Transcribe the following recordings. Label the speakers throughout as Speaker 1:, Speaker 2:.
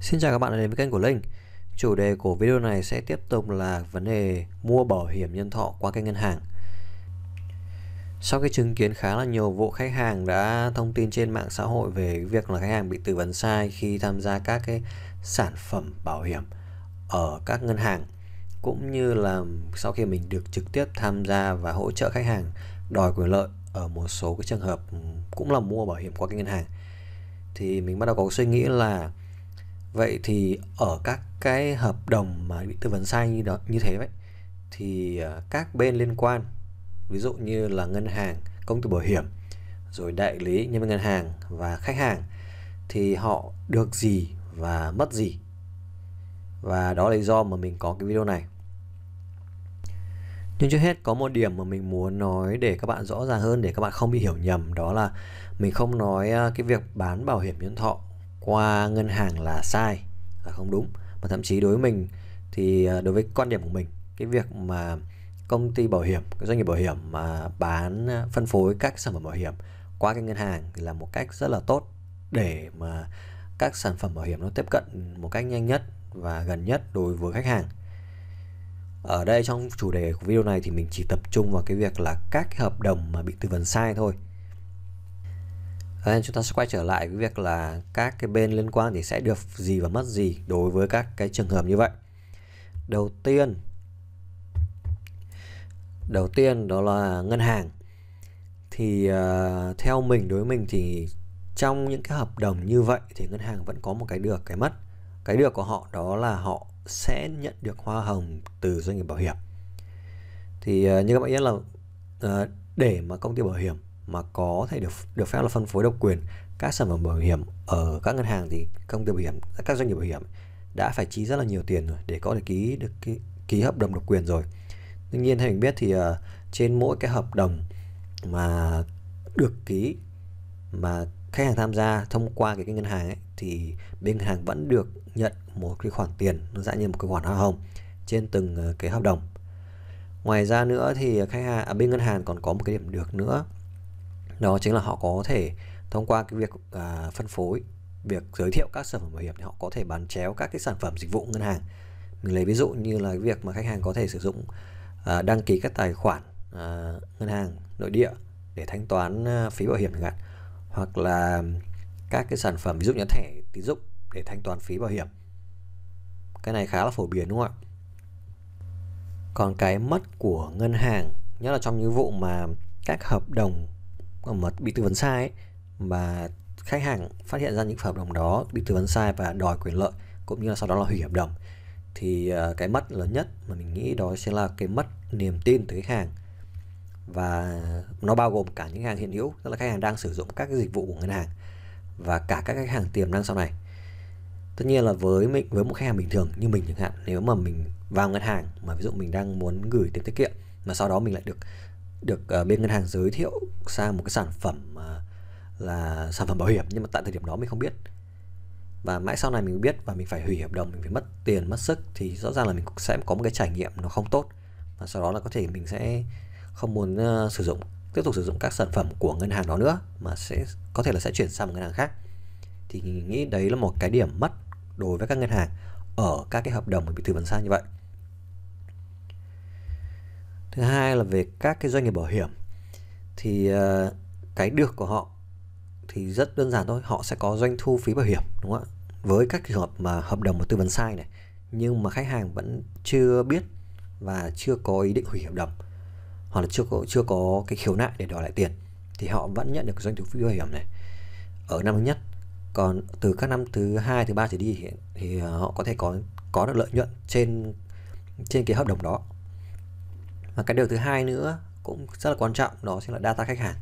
Speaker 1: Xin chào các bạn đã đến với kênh của Linh Chủ đề của video này sẽ tiếp tục là vấn đề mua bảo hiểm nhân thọ qua kênh ngân hàng Sau khi chứng kiến khá là nhiều vụ khách hàng đã thông tin trên mạng xã hội về việc là khách hàng bị tư vấn sai khi tham gia các cái sản phẩm bảo hiểm ở các ngân hàng cũng như là sau khi mình được trực tiếp tham gia và hỗ trợ khách hàng đòi quyền lợi ở một số cái trường hợp cũng là mua bảo hiểm qua cái ngân hàng thì mình bắt đầu có suy nghĩ là vậy thì ở các cái hợp đồng mà bị tư vấn sai như đó như thế vậy thì ờ, các bên liên quan ví dụ như là ngân hàng công ty bảo hiểm rồi đại lý nhân viên ngân hàng và khách hàng thì họ được gì và mất gì và đó là lý do mà mình có cái video này nhưng trước hết có một điểm mà mình muốn nói để các bạn rõ ràng hơn để các bạn không bị hiểu nhầm đó là mình không nói ờ, cái việc bán bảo hiểm nhân thọ qua ngân hàng là sai là không đúng mà thậm chí đối với mình thì ờ, đối với quan điểm của mình cái việc mà công ty bảo hiểm cái doanh nghiệp bảo hiểm mà bán ờ, phân phối các sản phẩm bảo hiểm qua cái ngân hàng là một cách rất là tốt để mà các sản phẩm bảo hiểm nó tiếp cận một cách nhanh nhất và gần nhất đối với khách hàng ở đây trong chủ đề của video này thì mình chỉ tập trung vào cái việc là các hợp đồng mà bị tư vấn sai thôi Thế nên chúng ta sẽ quay trở lại với việc là các cái bên liên quan thì sẽ được gì và mất gì đối với các cái trường hợp như vậy. Đầu tiên Đầu tiên đó là ngân hàng. Thì uh, theo mình đối với mình thì trong những cái hợp đồng như vậy thì ngân hàng vẫn có một cái được cái mất. Cái được của họ đó là họ sẽ nhận được hoa hồng từ doanh nghiệp bảo hiểm. Thì uh, như các bạn biết là uh, để mà công ty bảo hiểm mà có thể được được phép là phân phối độc quyền các sản phẩm bảo hiểm ở các ngân hàng thì công ty bảo hiểm các doanh nghiệp bảo hiểm đã phải chi rất là nhiều tiền rồi để có thể ký được ký, ký hợp đồng độc quyền rồi tuy nhiên theo mình biết thì uh, trên mỗi cái hợp đồng mà được ký mà khách hàng tham gia thông qua cái, cái ngân hàng ấy thì bên ngân hàng vẫn được nhận một cái khoản tiền nó dạng như một cái khoản hoa hồng trên từng ờ, cái hợp đồng ngoài ra nữa thì khách hàng à, bên ngân hàng còn có một cái điểm được nữa đó chính là họ có thể thông qua cái việc à, phân phối việc giới thiệu các sản phẩm bảo hiểm thì họ có thể bán chéo các cái sản phẩm dịch vụ ngân hàng mình lấy ví dụ như là việc mà khách hàng có thể sử dụng à, đăng ký các tài khoản à, ngân hàng nội địa để thanh toán à, phí bảo hiểm chẳng hạn hoặc là các cái sản phẩm ví dụ như thẻ tín dụng để thanh toán phí bảo hiểm cái này khá là phổ biến đúng không ạ còn cái mất của ngân hàng nhất là trong những vụ mà các hợp đồng mà bị tư vấn sai ấy, và khách hàng phát hiện ra những hợp đồng đó bị tư vấn sai và đòi quyền lợi cũng như là sau đó là hủy hợp đồng thì ờ, cái mất lớn nhất mà mình nghĩ đó sẽ là cái mất niềm tin từ khách hàng và nó bao gồm cả những hàng hiện hữu tức là khách hàng đang sử dụng các cái dịch vụ của ngân hàng và cả các khách hàng tiềm năng sau này tất nhiên là với mình với một khách hàng bình thường như mình chẳng hạn nếu mà mình vào ngân hàng mà ví dụ mình đang muốn gửi tiền tiết kiệm mà sau đó mình lại được được uh, bên ngân hàng giới thiệu sang một cái sản phẩm uh, là sản phẩm bảo hiểm nhưng mà tại thời điểm đó mình không biết và mãi sau này mình biết và mình phải hủy hợp đồng mình phải mất tiền mất sức thì rõ ràng là mình cũng sẽ có một cái trải nghiệm nó không tốt và sau đó là có thể mình sẽ không muốn uh, sử dụng tiếp tục sử dụng các sản phẩm của ngân hàng đó nữa mà sẽ có thể là sẽ chuyển sang một ngân hàng khác thì mình nghĩ đấy là một cái điểm mất đối với các ngân hàng ở các cái hợp đồng bị từ vấn sai như vậy thứ hai là về các cái doanh nghiệp bảo hiểm thì ờ, cái được của họ thì rất đơn giản thôi họ sẽ có doanh thu phí bảo hiểm đúng không ạ với các trường hợp mà hợp đồng mà tư vấn sai này nhưng mà khách hàng vẫn chưa biết và chưa có ý định hủy hợp đồng hoặc là chưa có chưa có cái khiếu nại để đòi lại tiền thì họ vẫn nhận được doanh thu phí bảo hiểm này ở năm thứ nhất còn từ các năm thứ hai thứ ba trở đi thì, thì ờ, họ có thể có có được lợi nhuận trên trên cái hợp đồng đó và cái điều thứ hai nữa cũng rất là quan trọng đó chính là data khách hàng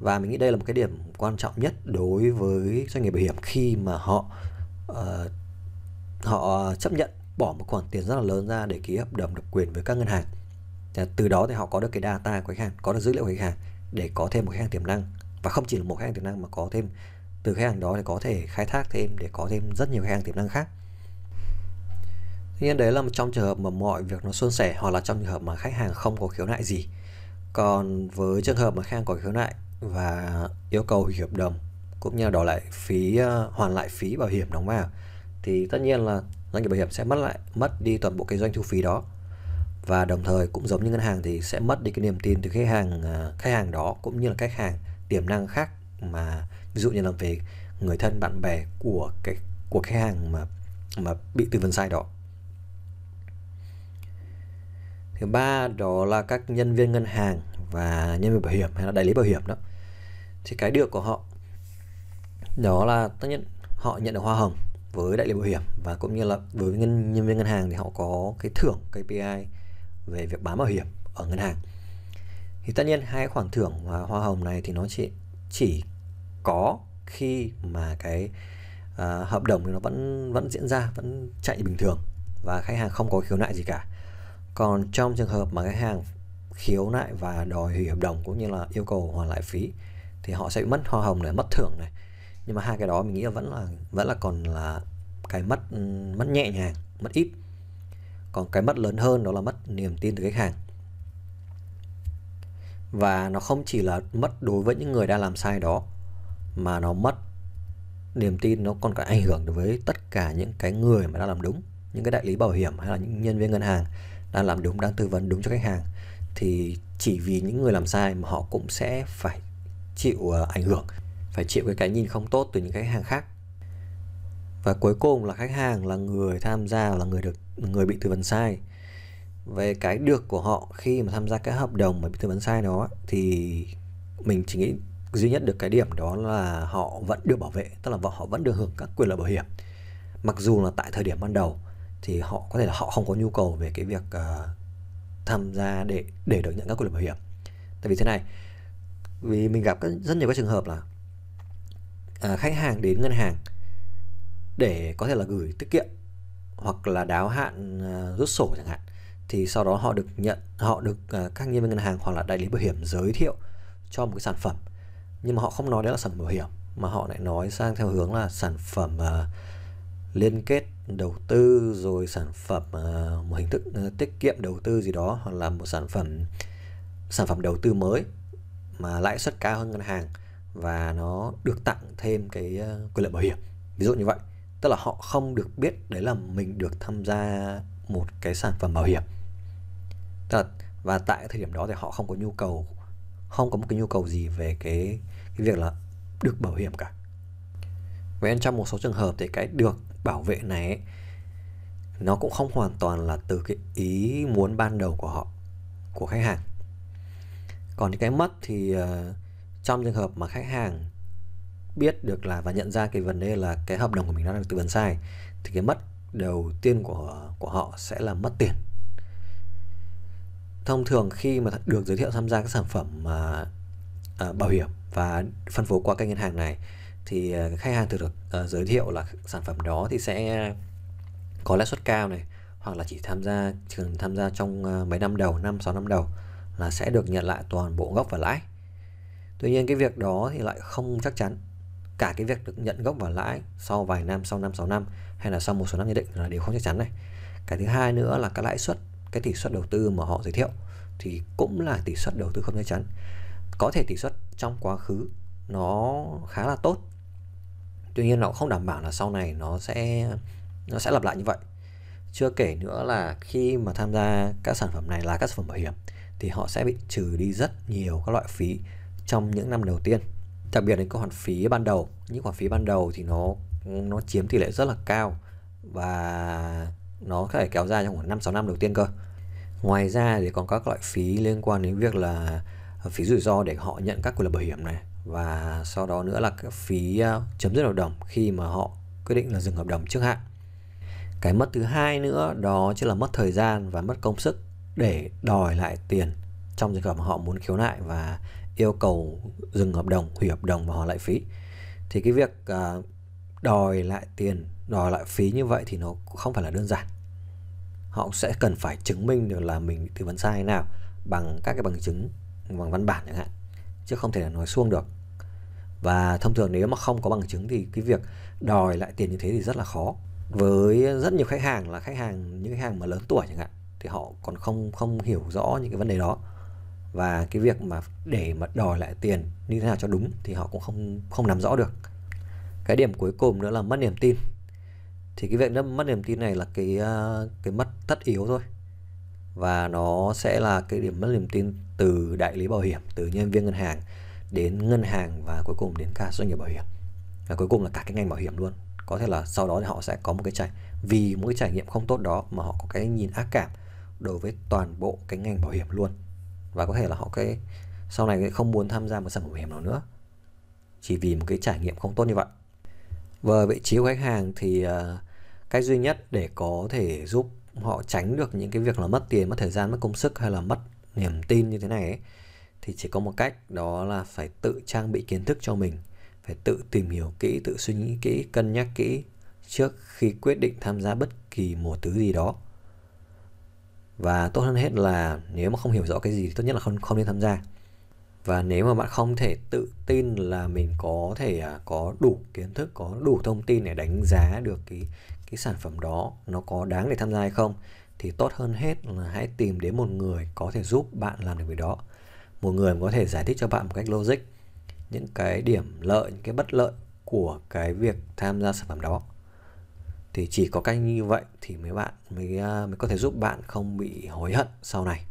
Speaker 1: và mình nghĩ đây là một cái điểm quan trọng nhất đối với doanh nghiệp bảo hiểm khi mà họ uh, họ chấp nhận bỏ một khoản tiền rất là lớn ra để ký hợp đồng độc quyền với các ngân hàng thì từ đó thì họ có được cái data của khách hàng có được dữ liệu của khách hàng để có thêm một khách hàng tiềm năng và không chỉ là một khách hàng tiềm năng mà có thêm từ khách hàng đó thì có thể khai thác thêm để có thêm rất nhiều khách hàng tiềm năng khác Tuy nhiên đấy là một trong trường hợp mà mọi việc nó suôn sẻ hoặc là trong trường hợp mà khách hàng không có khiếu nại gì. Còn với trường hợp mà khách hàng có khiếu nại và yêu cầu hủy hợp đồng cũng như đòi lại phí ờ, hoàn lại phí bảo hiểm đóng vào thì tất nhiên là doanh nghiệp bảo hiểm sẽ mất lại mất đi toàn bộ cái doanh thu phí đó và đồng thời cũng giống như ngân hàng thì sẽ mất đi cái niềm tin từ khách hàng ờ, khách hàng đó cũng như là khách hàng tiềm năng khác mà ví dụ như là về người thân bạn bè của cái của khách hàng mà mà bị tư vấn sai đó thứ ba đó là các nhân viên ngân hàng và nhân viên bảo hiểm hay là đại lý bảo hiểm đó thì cái được của họ đó là tất nhiên họ nhận được hoa hồng với đại lý bảo hiểm và cũng như là với nhân, nhân viên ngân hàng thì họ có cái thưởng KPI về việc bán bảo hiểm ở ngân hàng thì tất nhiên hai khoản thưởng và hoa hồng này thì nó chỉ chỉ có khi mà cái uh, hợp đồng thì nó vẫn vẫn diễn ra vẫn chạy bình thường và khách hàng không có khiếu nại gì cả còn trong trường hợp mà khách hàng khiếu nại và đòi hủy hợp đồng cũng như là yêu cầu hoàn lại phí thì họ sẽ bị mất hoa hồng này, mất thưởng này. Nhưng mà hai cái đó mình nghĩ vẫn là vẫn là còn là cái mất ừ, mất nhẹ nhàng, mất ít. Còn cái mất lớn hơn đó là mất niềm tin từ khách hàng. Và nó không chỉ là mất đối với những người đang làm sai đó mà nó mất niềm tin nó còn có ảnh hưởng đối với tất cả những cái người mà đã làm đúng những cái đại lý bảo hiểm hay là những nhân viên ngân hàng đang làm đúng đang tư vấn đúng cho khách hàng thì chỉ vì những người làm sai mà họ cũng sẽ phải chịu ờ, ảnh hưởng phải chịu cái cái nhìn không tốt từ những khách hàng khác và cuối cùng là khách hàng là người tham gia là người được người bị tư vấn sai về cái được của họ khi mà tham gia các hợp đồng mà bị tư vấn sai đó thì mình chỉ nghĩ duy nhất được cái điểm đó là họ vẫn được bảo vệ tức là họ vẫn được hưởng các quyền lợi bảo hiểm mặc dù là tại thời điểm ban đầu thì họ có thể là họ không có nhu cầu về cái việc uh, tham gia để để được nhận các quyền lợi bảo hiểm tại vì thế này vì mình gặp rất nhiều các trường hợp là à, khách hàng đến ngân hàng để có thể là gửi tiết kiệm hoặc là đáo hạn à, rút sổ chẳng hạn thì sau đó họ được nhận họ được à, các nhân viên ngân hàng hoặc là đại lý bảo hiểm giới thiệu cho một cái sản phẩm nhưng mà họ không nói đấy là sản phẩm bảo hiểm mà họ lại nói sang theo hướng là sản phẩm à, liên kết đầu tư rồi sản phẩm à, một hình thức à, tiết kiệm đầu tư gì đó hoặc là một sản phẩm sản phẩm đầu tư mới mà lãi suất cao hơn ngân hàng và nó được tặng thêm cái à, quyền lợi bảo hiểm ví dụ như vậy tức là họ không được biết đấy là mình được tham gia một cái sản phẩm bảo hiểm và tại thời điểm đó thì họ không có nhu cầu không có một cái nhu cầu gì về cái, cái việc là được bảo hiểm cả vậy nên trong một số trường hợp thì cái được bảo vệ này ấy, nó cũng không hoàn toàn là từ cái ý muốn ban đầu của họ của khách hàng còn cái mất thì uh, trong trường hợp mà khách hàng biết được là và nhận ra cái vấn đề là cái hợp đồng của mình nó đang tư vấn sai thì cái mất đầu tiên của của họ sẽ là mất tiền thông thường khi mà được giới thiệu tham gia các sản phẩm uh, uh, bảo hiểm và phân phối qua kênh ngân hàng này thì ờ, khách hàng thường được uh, giới thiệu là sản phẩm đó thì sẽ có lãi suất cao này hoặc là chỉ tham gia thường tham gia trong ờ, mấy năm đầu năm sáu năm đầu là sẽ được nhận lại toàn bộ gốc và lãi. Tuy nhiên cái việc đó thì lại không chắc chắn. Cả cái việc được nhận gốc và lãi sau vài năm, sau năm sáu năm hay là sau một số năm nhất định là đều không chắc chắn này. Cái thứ hai nữa là cái lãi suất, cái tỷ suất đầu tư mà họ giới thiệu thì cũng là tỷ suất đầu tư không chắc chắn. Có thể tỷ suất trong quá khứ nó khá là tốt tuy nhiên nó không đảm bảo là sau này nó sẽ nó sẽ lặp lại như vậy chưa kể nữa là khi mà tham gia các sản phẩm này là các sản phẩm bảo hiểm thì họ sẽ bị trừ đi rất nhiều các loại phí trong những năm đầu tiên đặc biệt đến các khoản phí ban đầu những khoản phí ban đầu thì nó nó chiếm tỷ lệ rất là cao và nó có thể kéo dài trong khoảng 5 6 năm đầu tiên cơ. Ngoài ra thì còn các loại phí liên quan đến việc là phí rủi ro để họ nhận các quyền lợi bảo hiểm này và sau đó nữa là cái phí ờ, chấm dứt hợp đồng khi mà họ quyết định là dừng hợp đồng trước hạn cái mất thứ hai nữa đó chính là mất thời gian và mất công sức để đòi lại tiền trong trường hợp mà họ muốn khiếu nại và yêu cầu dừng hợp đồng hủy hợp đồng và họ lại phí thì cái việc ờ, đòi lại tiền đòi lại phí như vậy thì nó không phải là đơn giản họ sẽ cần phải chứng minh được là mình tư vấn sai nào bằng các cái bằng chứng bằng văn bản chẳng hạn chứ không thể là nói suông được và thông thường nếu mà không có bằng chứng thì cái việc đòi lại tiền như thế thì rất là khó với rất nhiều khách hàng là khách hàng những khách hàng mà lớn tuổi chẳng hạn thì họ còn không không hiểu rõ những cái vấn đề đó và cái việc mà để mà đòi lại tiền như thế nào cho đúng thì họ cũng không không nắm rõ được cái điểm cuối cùng nữa là mất niềm tin thì cái việc mất niềm tin này là cái ờ, cái mất tất yếu thôi và nó sẽ là cái điểm mất niềm tin từ đại lý bảo hiểm từ nhân viên ngân hàng đến ngân hàng và cuối cùng đến cả doanh nghiệp bảo hiểm và cuối cùng là cả cái ngành bảo hiểm luôn có thể là sau đó thì họ sẽ có một cái trải vì mỗi trải nghiệm không tốt đó mà họ có cái nhìn ác cảm đối với toàn bộ cái ngành bảo hiểm luôn và có thể là họ cái sau này không muốn tham gia một sản phẩm bảo hiểm nào nữa chỉ vì một cái trải nghiệm không tốt như vậy và vị trí của khách hàng thì uh, cách duy nhất để có thể giúp họ tránh được những cái việc là mất tiền mất thời gian mất công sức hay là mất niềm tin như thế này ấy, thì chỉ có một cách đó là phải tự trang bị kiến thức cho mình phải tự tìm hiểu kỹ tự suy nghĩ kỹ cân nhắc kỹ trước khi quyết định tham gia bất kỳ một thứ gì đó và tốt hơn hết là nếu mà không hiểu rõ cái gì thì tốt nhất là không không nên tham gia và nếu mà bạn không thể tự tin là mình có thể à, có đủ kiến thức có đủ thông tin để đánh giá được cái cái sản phẩm đó nó có đáng để tham gia hay không thì tốt hơn hết là hãy tìm đến một người có thể giúp bạn làm được việc đó một người có thể giải thích cho bạn một cách logic những cái điểm lợi những cái bất lợi của cái việc tham gia sản phẩm đó thì chỉ có cách như vậy thì mấy bạn mới à, mới có thể giúp bạn không bị hối hận sau này